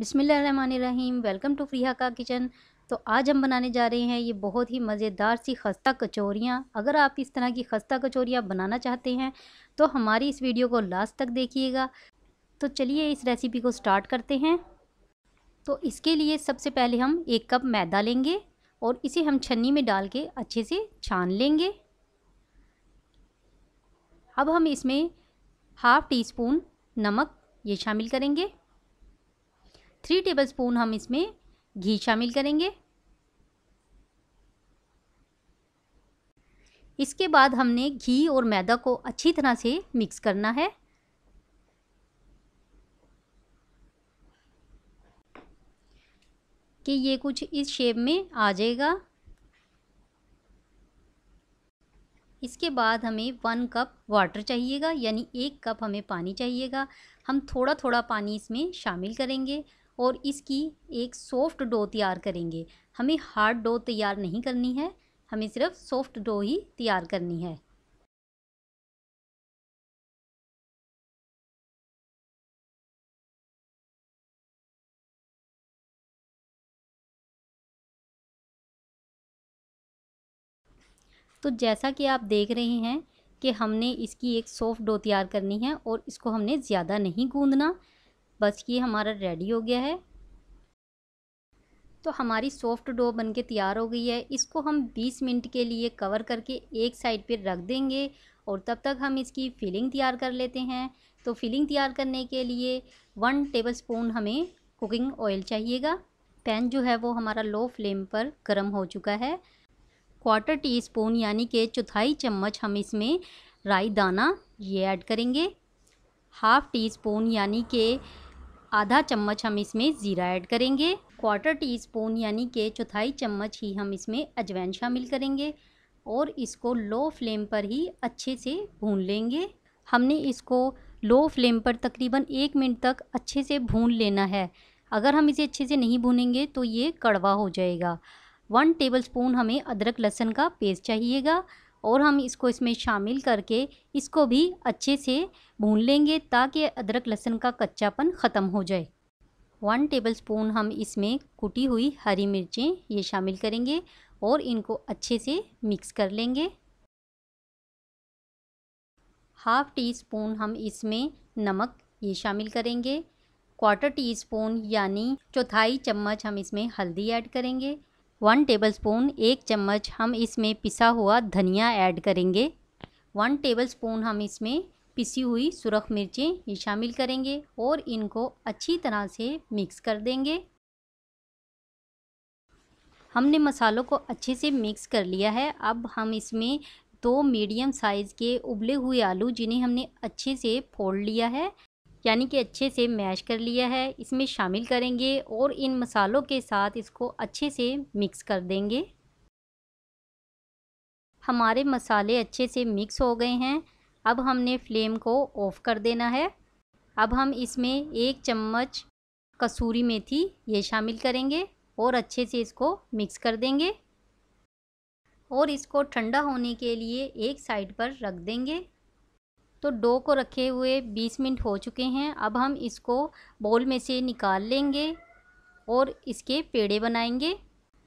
बिसमीम welcome to फ्रीहा का kitchen तो आज हम बनाने जा रहे हैं ये बहुत ही मज़ेदार सी खस्ता कचौरियाँ अगर आप इस तरह की खस्ता कचौरियाँ बनाना चाहते हैं तो हमारी इस वीडियो को लास्ट तक देखिएगा तो चलिए इस रेसिपी को स्टार्ट करते हैं तो इसके लिए सबसे पहले हम एक कप मैदा लेंगे और इसे हम छन्नी में डाल के अच्छे से छान लेंगे अब हम इसमें हाफ़ टी स्पून नमक ये शामिल करेंगे थ्री टेबल स्पून हम इसमें घी शामिल करेंगे इसके बाद हमने घी और मैदा को अच्छी तरह से मिक्स करना है कि ये कुछ इस शेप में आ जाएगा इसके बाद हमें वन कप वाटर चाहिएगा यानी एक कप हमें पानी चाहिएगा हम थोड़ा थोड़ा पानी इसमें शामिल करेंगे और इसकी एक सॉफ्ट डो तैयार करेंगे हमें हार्ड डो तैयार नहीं करनी है हमें सिर्फ सॉफ्ट डो ही तैयार करनी है तो जैसा कि आप देख रहे हैं कि हमने इसकी एक सॉफ्ट डो तैयार करनी है और इसको हमने ज़्यादा नहीं गूंदना बस ये हमारा रेडी हो गया है तो हमारी सॉफ्ट डो बनके तैयार हो गई है इसको हम 20 मिनट के लिए कवर करके एक साइड पर रख देंगे और तब तक हम इसकी फिलिंग तैयार कर लेते हैं तो फिलिंग तैयार करने के लिए वन टेबल स्पून हमें कुकिंग ऑयल चाहिएगा पैन जो है वो हमारा लो फ्लेम पर गर्म हो चुका है क्वार्टर टी स्पून यानी कि चौथाई चम्मच हम इसमें राई दाना ये ऐड करेंगे हाफ़ टी स्पून यानी कि आधा चम्मच हम इसमें ज़ीरा ऐड करेंगे क्वार्टर टी स्पून यानी के चौथाई चम्मच ही हम इसमें अजवैन शामिल करेंगे और इसको लो फ्लेम पर ही अच्छे से भून लेंगे हमने इसको लो फ्लेम पर तकरीबन एक मिनट तक अच्छे से भून लेना है अगर हम इसे अच्छे से नहीं भूनेंगे तो ये कड़वा हो जाएगा वन टेबल स्पून हमें अदरक लहसुन का पेस्ट चाहिएगा और हम इसको इसमें शामिल करके इसको भी अच्छे से भून लेंगे ताकि अदरक लहसुन का कच्चापन ख़त्म हो जाए वन टेबलस्पून हम इसमें कुटी हुई हरी मिर्चें ये शामिल करेंगे और इनको अच्छे से मिक्स कर लेंगे हाफ़ टी स्पून हम इसमें नमक ये शामिल करेंगे क्वार्टर टी स्पून यानी चौथाई चम्मच हम इसमें हल्दी ऐड करेंगे वन टेबलस्पून एक चम्मच हम इसमें पिसा हुआ धनिया ऐड करेंगे वन टेबलस्पून हम इसमें पिसी हुई सुरख मिर्चें शामिल करेंगे और इनको अच्छी तरह से मिक्स कर देंगे हमने मसालों को अच्छे से मिक्स कर लिया है अब हम इसमें दो मीडियम साइज़ के उबले हुए आलू जिन्हें हमने अच्छे से फोड़ लिया है यानी कि अच्छे से मैश कर लिया है इसमें शामिल करेंगे और इन मसालों के साथ इसको अच्छे से मिक्स कर देंगे हमारे मसाले अच्छे से मिक्स हो गए हैं अब हमने फ्लेम को ऑफ़ कर देना है अब हम इसमें एक चम्मच कसूरी मेथी ये शामिल करेंगे और अच्छे से इसको मिक्स कर देंगे और इसको ठंडा होने के लिए एक साइड पर रख देंगे तो डो को रखे हुए बीस मिनट हो चुके हैं अब हम इसको बोल में से निकाल लेंगे और इसके पेड़े बनाएंगे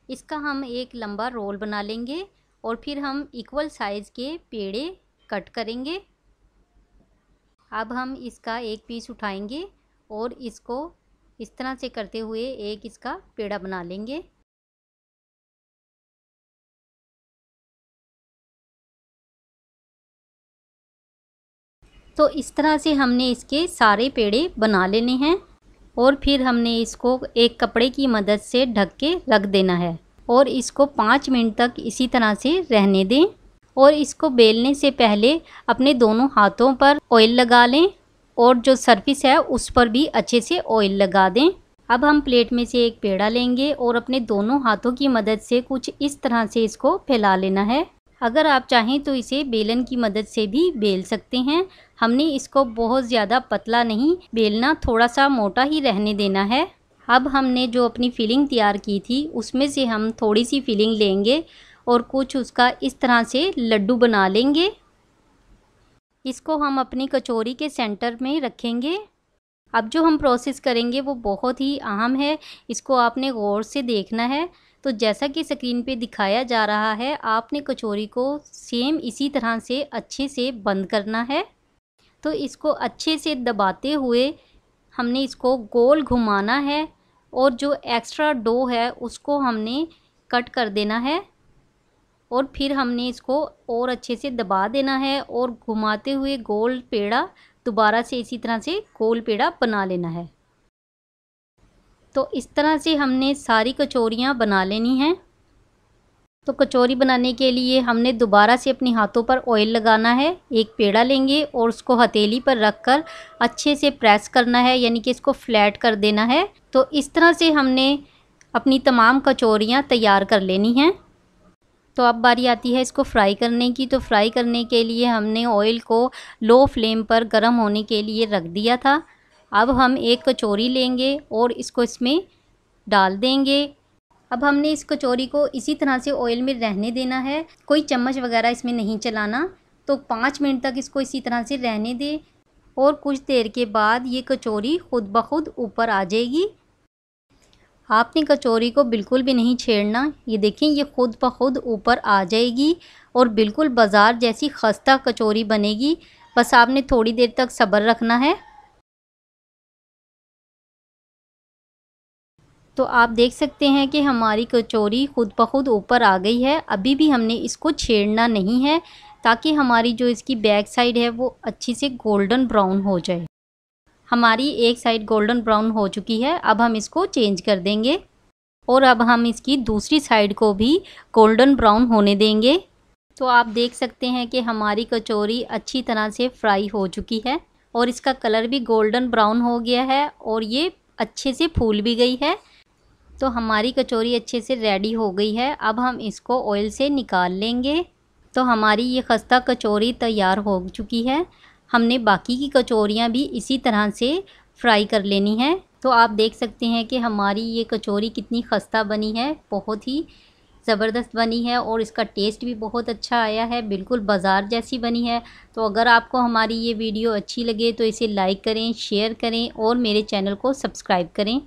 इसका हम एक लंबा रोल बना लेंगे और फिर हम इक्वल साइज़ के पेड़े कट करेंगे अब हम इसका एक पीस उठाएंगे और इसको इस तरह से करते हुए एक इसका पेड़ा बना लेंगे तो इस तरह से हमने इसके सारे पेड़े बना लेने हैं और फिर हमने इसको एक कपड़े की मदद से ढक के रख देना है और इसको पाँच मिनट तक इसी तरह से रहने दें और इसको बेलने से पहले अपने दोनों हाथों पर ऑयल लगा लें और जो सरफेस है उस पर भी अच्छे से ऑयल लगा दें अब हम प्लेट में से एक पेड़ा लेंगे और अपने दोनों हाथों की मदद से कुछ इस तरह से इसको फैला लेना है अगर आप चाहें तो इसे बेलन की मदद से भी बेल सकते हैं हमने इसको बहुत ज़्यादा पतला नहीं बेलना थोड़ा सा मोटा ही रहने देना है अब हमने जो अपनी फिलिंग तैयार की थी उसमें से हम थोड़ी सी फिलिंग लेंगे और कुछ उसका इस तरह से लड्डू बना लेंगे इसको हम अपनी कचौरी के सेंटर में रखेंगे अब जो हम प्रोसेस करेंगे वो बहुत ही अहम है इसको आपने गौर से देखना है तो जैसा कि स्क्रीन पे दिखाया जा रहा है आपने कचौरी को सेम इसी तरह से अच्छे से बंद करना है तो इसको अच्छे से दबाते हुए हमने इसको गोल घुमाना है और जो एक्स्ट्रा डो है उसको हमने कट कर देना है और फिर हमने इसको और अच्छे से दबा देना है और घुमाते हुए गोल पेड़ा दोबारा से इसी तरह से गोल पेड़ा बना लेना है तो इस तरह से हमने सारी कचौरियाँ बना लेनी हैं तो कचौरी बनाने के लिए हमने दोबारा से अपने हाथों पर ऑयल लगाना है एक पेड़ा लेंगे और उसको हथेली पर रखकर अच्छे से प्रेस करना है यानी कि इसको फ्लैट कर देना है तो इस तरह से हमने अपनी तमाम कचौरियाँ तैयार कर लेनी हैं तो अब बारी आती है इसको फ्राई करने की तो फ्राई करने के लिए हमने ऑयल को लो फ्लेम पर गर्म होने के लिए रख दिया था अब हम एक कचौरी लेंगे और इसको इसमें डाल देंगे अब हमने इस कचौरी को इसी तरह से ऑयल में रहने देना है कोई चम्मच वगैरह इसमें नहीं चलाना तो पाँच मिनट तक इसको इसी तरह से रहने दें और कुछ देर के बाद ये कचौरी खुद ब खुद ऊपर आ जाएगी आपने कचौरी को बिल्कुल भी नहीं छेड़ना ये देखें ये खुद ब खुद ऊपर आ जाएगी और बिल्कुल बाज़ार जैसी खस्ता कचौरी बनेगी बस आपने थोड़ी देर तक सब्र रखना है तो आप देख सकते हैं कि हमारी कचौरी खुद ब खुद ऊपर आ गई है अभी भी हमने इसको छेड़ना नहीं है ताकि हमारी जो इसकी बैक साइड है वो अच्छी से गोल्डन ब्राउन हो जाए हमारी एक साइड गोल्डन ब्राउन हो चुकी है अब हम इसको चेंज कर देंगे और अब हम इसकी दूसरी साइड को भी गोल्डन ब्राउन होने देंगे तो आप देख सकते हैं कि हमारी कचौरी अच्छी तरह से फ्राई हो चुकी है और इसका कलर भी गोल्डन ब्राउन हो गया है और ये अच्छे से फूल भी गई है तो हमारी कचौरी अच्छे से रेडी हो गई है अब हम इसको ऑयल से निकाल लेंगे तो हमारी ये खस्ता कचौरी तैयार हो चुकी है हमने बाकी की कचौरियाँ भी इसी तरह से फ्राई कर लेनी है तो आप देख सकते हैं कि हमारी ये कचौरी कितनी खस्ता बनी है बहुत ही ज़बरदस्त बनी है और इसका टेस्ट भी बहुत अच्छा आया है बिल्कुल बाज़ार जैसी बनी है तो अगर आपको हमारी ये वीडियो अच्छी लगे तो इसे लाइक करें शेयर करें और मेरे चैनल को सब्सक्राइब करें